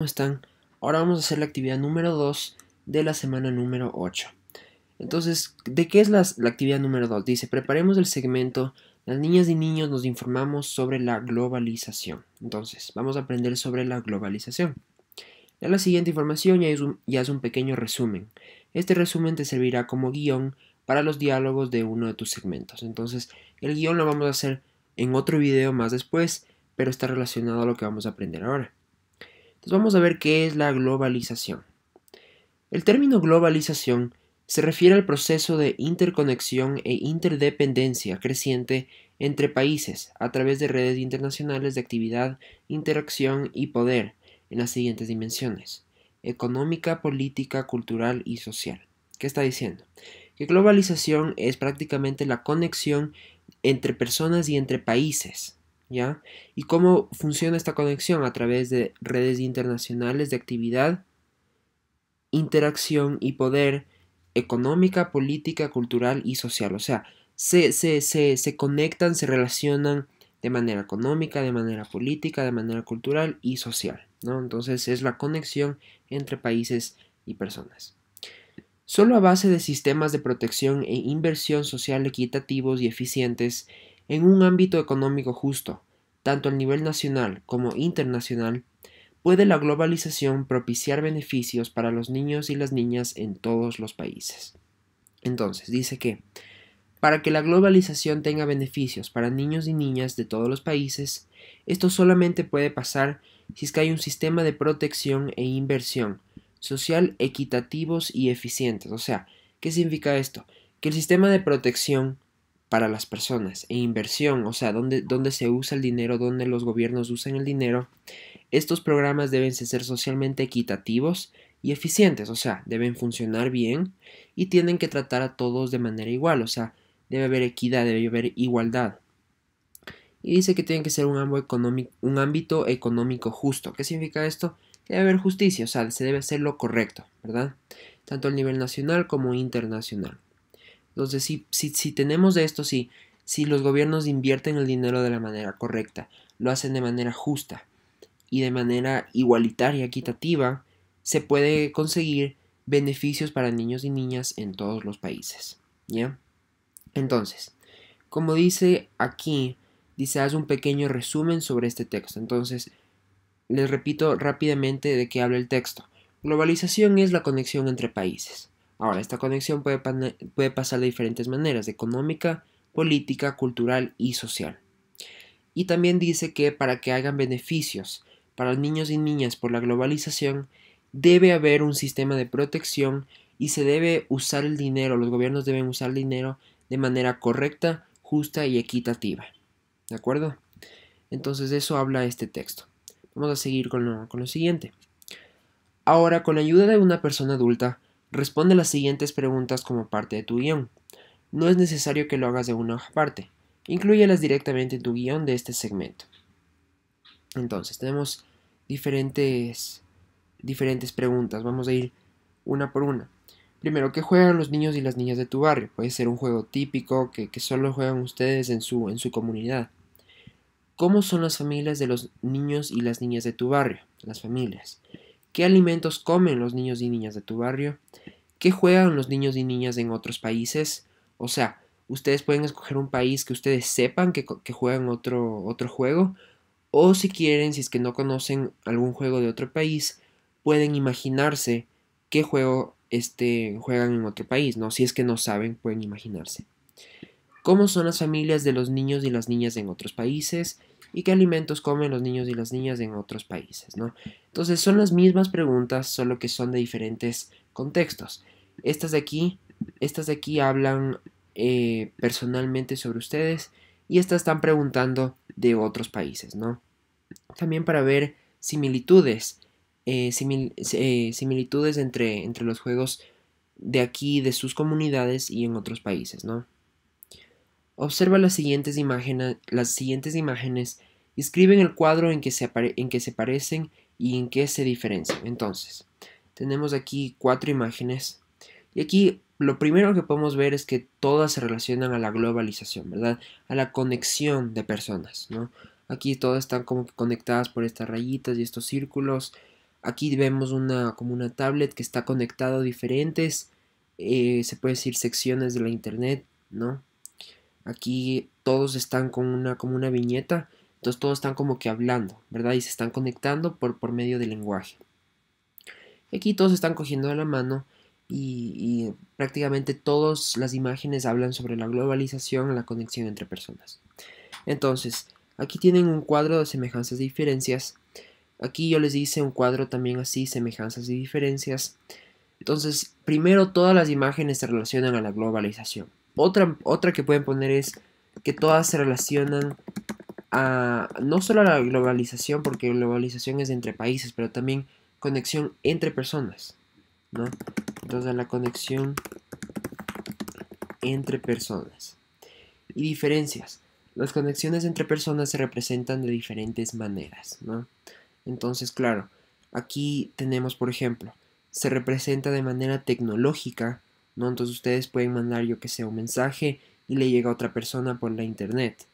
¿Cómo están? Ahora vamos a hacer la actividad número 2 de la semana número 8. Entonces, ¿de qué es la, actividad número 2? Dice, preparemos el segmento, las niñas y niños nos informamos sobre la globalización. Entonces, vamos a aprender sobre la globalización. Ya la siguiente información ya es un pequeño resumen. Este resumen te servirá como guión para los diálogos de uno de tus segmentos. Entonces, el guión lo vamos a hacer en otro video más después, pero está relacionado a lo que vamos a aprender ahora. Pues vamos a ver qué es la globalización. El término globalización se refiere al proceso de interconexión e interdependencia creciente entre países a través de redes internacionales de actividad, interacción y poder en las siguientes dimensiones económica, política, cultural y social. ¿Qué está diciendo? Que globalización es prácticamente la conexión entre personas y entre países ¿Y cómo funciona esta conexión? A través de redes internacionales de actividad, interacción y poder económica, política, cultural y social. O sea, se, conectan, se relacionan de manera económica, de manera política, de manera cultural y social. Entonces es la conexión entre países y personas. Solo a base de sistemas de protección e inversión social equitativos y eficientes en un ámbito económico justo, tanto a nivel nacional como internacional, puede la globalización propiciar beneficios para los niños y las niñas en todos los países. Entonces, dice que, para que la globalización tenga beneficios para niños y niñas de todos los países, esto solamente puede pasar si es que hay un sistema de protección e inversión social equitativos y eficientes. O sea, ¿qué significa esto? Que el sistema de protección para las personas e inversión, o sea, dónde, se usa el dinero, dónde los gobiernos usan el dinero, estos programas deben ser socialmente equitativos y eficientes, o sea, deben funcionar bien y tienen que tratar a todos de manera igual, o sea, debe haber equidad, debe haber igualdad. Y dice que tiene que ser un, un ámbito económico justo. ¿Qué significa esto? debe haber justicia, o sea, se debe hacer lo correcto, ¿verdad? Tanto a nivel nacional como internacional. Entonces, si, si, tenemos esto, si, si los gobiernos invierten el dinero de la manera correcta, lo hacen de manera justa y de manera igualitaria, equitativa, se puede conseguir beneficios para niños y niñas en todos los países. ¿Ya? Entonces, como dice aquí, dice, haz un pequeño resumen sobre este texto. Entonces, les repito rápidamente de qué habla el texto. Globalización es la conexión entre países. Ahora, esta conexión puede, pasar de diferentes maneras, económica, política, cultural y social. Y también dice que para que hagan beneficios para los niños y niñas por la globalización, debe haber un sistema de protección y se debe usar el dinero, los gobiernos deben usar el dinero de manera correcta, justa y equitativa. ¿De acuerdo? Entonces de eso habla este texto. Vamos a seguir con lo, con lo siguiente. Ahora, con la ayuda de una persona adulta, Responde las siguientes preguntas como parte de tu guión. No es necesario que lo hagas de una hoja aparte. Incluyelas directamente en tu guión de este segmento. Entonces, tenemos diferentes, diferentes preguntas. Vamos a ir una por una. Primero, ¿qué juegan los niños y las niñas de tu barrio? Puede ser un juego típico que, que solo juegan ustedes en su, en su comunidad. ¿Cómo son las familias de los niños y las niñas de tu barrio? Las familias qué alimentos comen los niños y niñas de tu barrio, qué juegan los niños y niñas en otros países. O sea, ustedes pueden escoger un país que ustedes sepan que, juegan otro, otro juego, o si quieren, si es que no conocen algún juego de otro país, pueden imaginarse qué juego este, juegan en otro país, ¿no? Si es que no saben, pueden imaginarse. ¿Cómo son las familias de los niños y las niñas en otros países? y qué alimentos comen los niños y las niñas en otros países, ¿no? Entonces son las mismas preguntas, solo que son de diferentes contextos. Estas de aquí, estas de aquí hablan eh, personalmente sobre ustedes y estas están preguntando de otros países, ¿no? También para ver similitudes, eh, eh, similitudes entre, entre los juegos de aquí, de sus comunidades y en otros países, Observa las siguientes, imágenes, las siguientes imágenes Escriben el cuadro en que, se en que se parecen y en qué se diferencian. Entonces, tenemos aquí cuatro imágenes. Y aquí lo primero que podemos ver es que todas se relacionan a la globalización, ¿verdad? A la conexión de personas, ¿no? Aquí todas están como conectadas por estas rayitas y estos círculos. Aquí vemos una, como una tablet que está conectada a diferentes, eh, se puede decir, secciones de la internet, ¿no? Aquí todos están con una, como una viñeta entonces todos están como que hablando, ¿verdad? Y se están conectando por, por medio del lenguaje. Aquí todos están cogiendo de la mano y, prácticamente todas las imágenes hablan sobre la globalización, la conexión entre personas. Entonces, aquí tienen un cuadro de semejanzas y diferencias. Aquí yo les hice un cuadro también así, semejanzas y diferencias. Entonces, primero todas las imágenes se relacionan a la globalización. Otra, otra que pueden poner es que todas se relacionan no solo a la globalización, porque globalización es entre países, pero también conexión entre personas, ¿no? Entonces la conexión entre personas. Y diferencias. Las conexiones entre personas se representan de diferentes maneras, Entonces, claro, aquí tenemos, por ejemplo, se representa de manera tecnológica, Entonces ustedes pueden mandar, yo que sea un mensaje y le llega a otra persona por la internet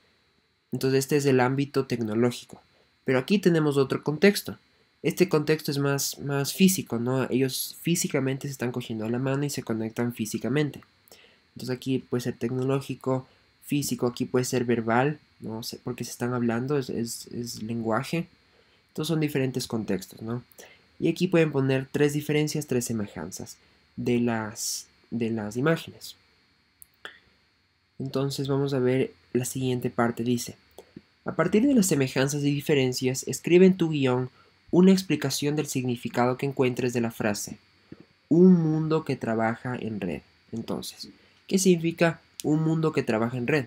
entonces este es el ámbito tecnológico. Pero aquí tenemos otro contexto. Este contexto es más, más físico, ¿no? Ellos físicamente se están cogiendo la mano y se conectan físicamente. Entonces aquí puede ser tecnológico, físico, aquí puede ser verbal, ¿no? Porque se están hablando, es, lenguaje. Entonces son diferentes contextos, ¿no? Y aquí pueden poner tres diferencias, tres semejanzas de las, de las imágenes. Entonces vamos a ver la siguiente parte. Dice, a partir de las semejanzas y diferencias, escribe en tu guión una explicación del significado que encuentres de la frase. Un mundo que trabaja en red. Entonces, ¿qué significa un mundo que trabaja en red?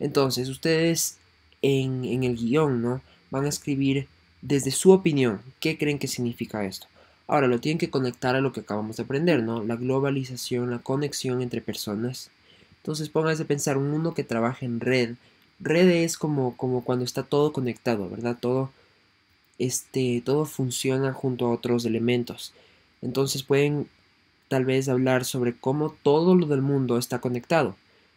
Entonces, ustedes en, en el guión, ¿no? Van a escribir desde su opinión, ¿qué creen que significa esto? Ahora lo tienen que conectar a lo que acabamos de aprender, ¿no? La globalización, la conexión entre personas. Entonces pónganse a pensar un mundo que trabaja en red Redes es como, como cuando está todo conectado, ¿verdad? Todo, este, todo funciona junto a otros elementos. Entonces pueden tal vez hablar sobre cómo todo lo del mundo está conectado.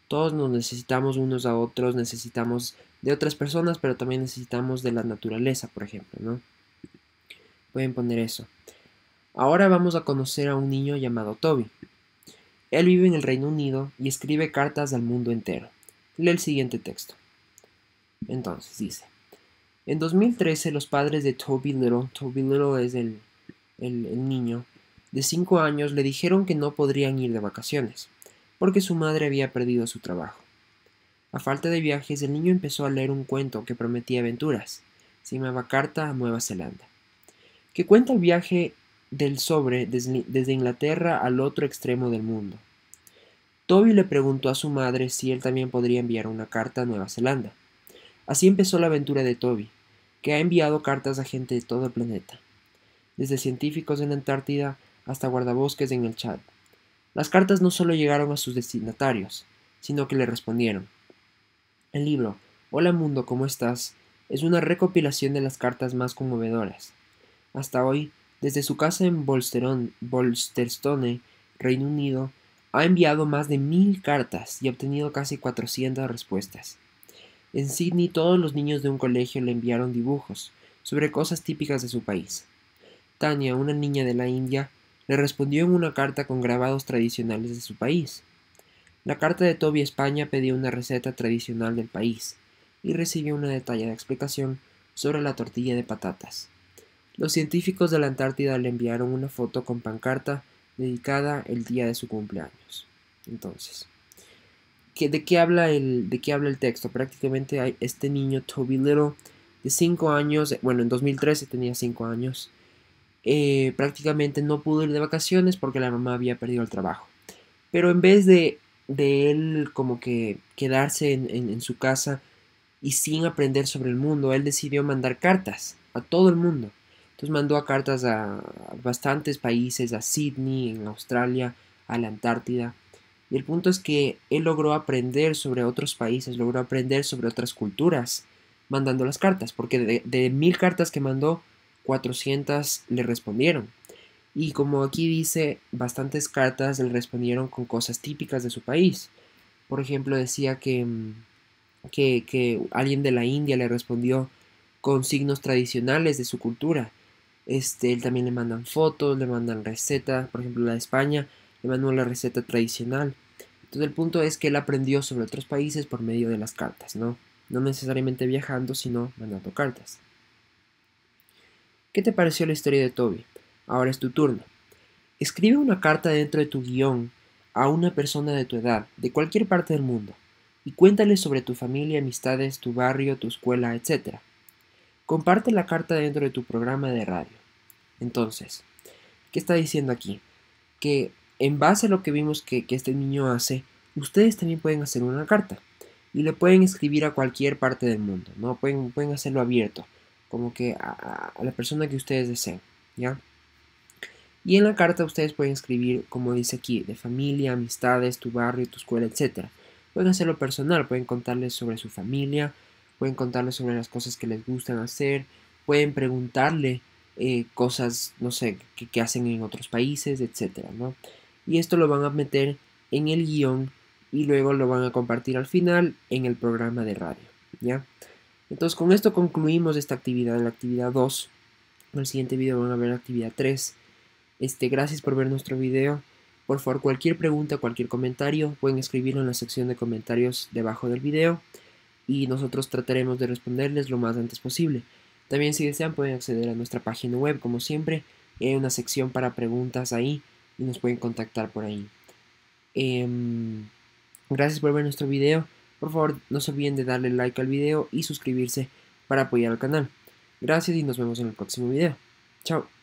Todos nos necesitamos unos a otros, necesitamos de otras personas, pero también necesitamos de la naturaleza, por ejemplo, ¿no? Pueden poner eso. Ahora vamos a conocer a un niño llamado Toby. Él vive en el Reino Unido y escribe cartas al mundo entero. Lee el siguiente texto. Entonces dice, en 2013 los padres de Toby Little, Toby Little es el, niño, de 5 años le dijeron que no podrían ir de vacaciones, porque su madre había perdido su trabajo. A falta de viajes, el niño empezó a leer un cuento que prometía aventuras. Se llamaba Carta a Nueva Zelanda, que cuenta el viaje del sobre desde Inglaterra al otro extremo del mundo. Toby le preguntó a su madre si él también podría enviar una carta a Nueva Zelanda. Así empezó la aventura de Toby, que ha enviado cartas a gente de todo el planeta, desde científicos en la Antártida hasta guardabosques en el Chad. Las cartas no solo llegaron a sus destinatarios, sino que le respondieron. El libro Hola Mundo, ¿cómo estás? es una recopilación de las cartas más conmovedoras. Hasta hoy, desde su casa en Bolsterstone, Reino Unido, ha enviado más de mil cartas y ha obtenido casi 400 respuestas. En Sydney todos los niños de un colegio le enviaron dibujos sobre cosas típicas de su país. Tania, una niña de la India, le respondió en una carta con grabados tradicionales de su país. La carta de Toby España pedía una receta tradicional del país y recibió una detallada explicación sobre la tortilla de patatas. Los científicos de la Antártida le enviaron una foto con pancarta dedicada el día de su cumpleaños. Entonces, de, qué habla el, ¿de qué habla el texto? Prácticamente hay este niño Toby Little de 5 años, eh, bueno, en 2013 tenía 5 años, eh, prácticamente no pudo ir de vacaciones porque la mamá había perdido el trabajo. Pero en vez de, él como que quedarse en, su casa y sin aprender sobre el mundo, él decidió mandar cartas a todo el mundo. Entonces mandó cartas a bastantes países, a Sydney, en Australia, a la Antártida. Y el punto es que él logró aprender sobre otros países, logró aprender sobre otras culturas mandando las cartas, porque de, mil cartas que mandó, 400 le respondieron. Y como aquí dice, bastantes cartas le respondieron con cosas típicas de su país. Por ejemplo, decía mm, que, que, alguien de la India le respondió con signos tradicionales de su cultura. Este, él también le mandan fotos, le mandan recetas, por ejemplo, la de España Emanuel la receta tradicional. Entonces el punto es que él aprendió sobre otros países por medio de las cartas, ¿no? No necesariamente viajando, sino mandando cartas. ¿Qué te pareció la historia de Toby? Ahora es tu turno. Escribe una carta dentro de tu guión a una persona de tu edad, de cualquier parte del mundo, y cuéntale sobre tu familia, amistades, tu barrio, tu escuela, etc. Comparte la carta dentro de tu programa de radio. Entonces, ¿qué está diciendo aquí? Que en base a lo que vimos que, este niño hace, ustedes también pueden hacer una carta y le pueden escribir a cualquier parte del mundo, ¿no? Pueden, pueden hacerlo abierto, como que a, la persona que ustedes deseen, ¿ya? Y en la carta ustedes pueden escribir, como dice aquí, de familia, amistades, tu barrio, tu escuela, etc. Pueden hacerlo personal, pueden contarles sobre su familia, pueden contarles sobre las cosas que les gustan hacer, pueden preguntarle eh, cosas, no sé, que, que, hacen en otros países, etc. ¿no? y esto lo van a meter en el guión y luego lo van a compartir al final en el programa de radio, ¿ya? Entonces con esto concluimos esta actividad, la actividad 2. En el siguiente video van a ver la actividad 3. Este, gracias por ver nuestro video. Por favor, cualquier pregunta, cualquier comentario, pueden escribirlo en la sección de comentarios debajo del video y nosotros trataremos de responderles lo más antes posible. También si desean pueden acceder a nuestra página web como siempre. Hay una sección para preguntas ahí y nos pueden contactar por ahí. Em, gracias por ver nuestro video. Por favor, no se olviden de darle like al video y suscribirse para apoyar al canal. Gracias y nos vemos en el próximo video. Chao.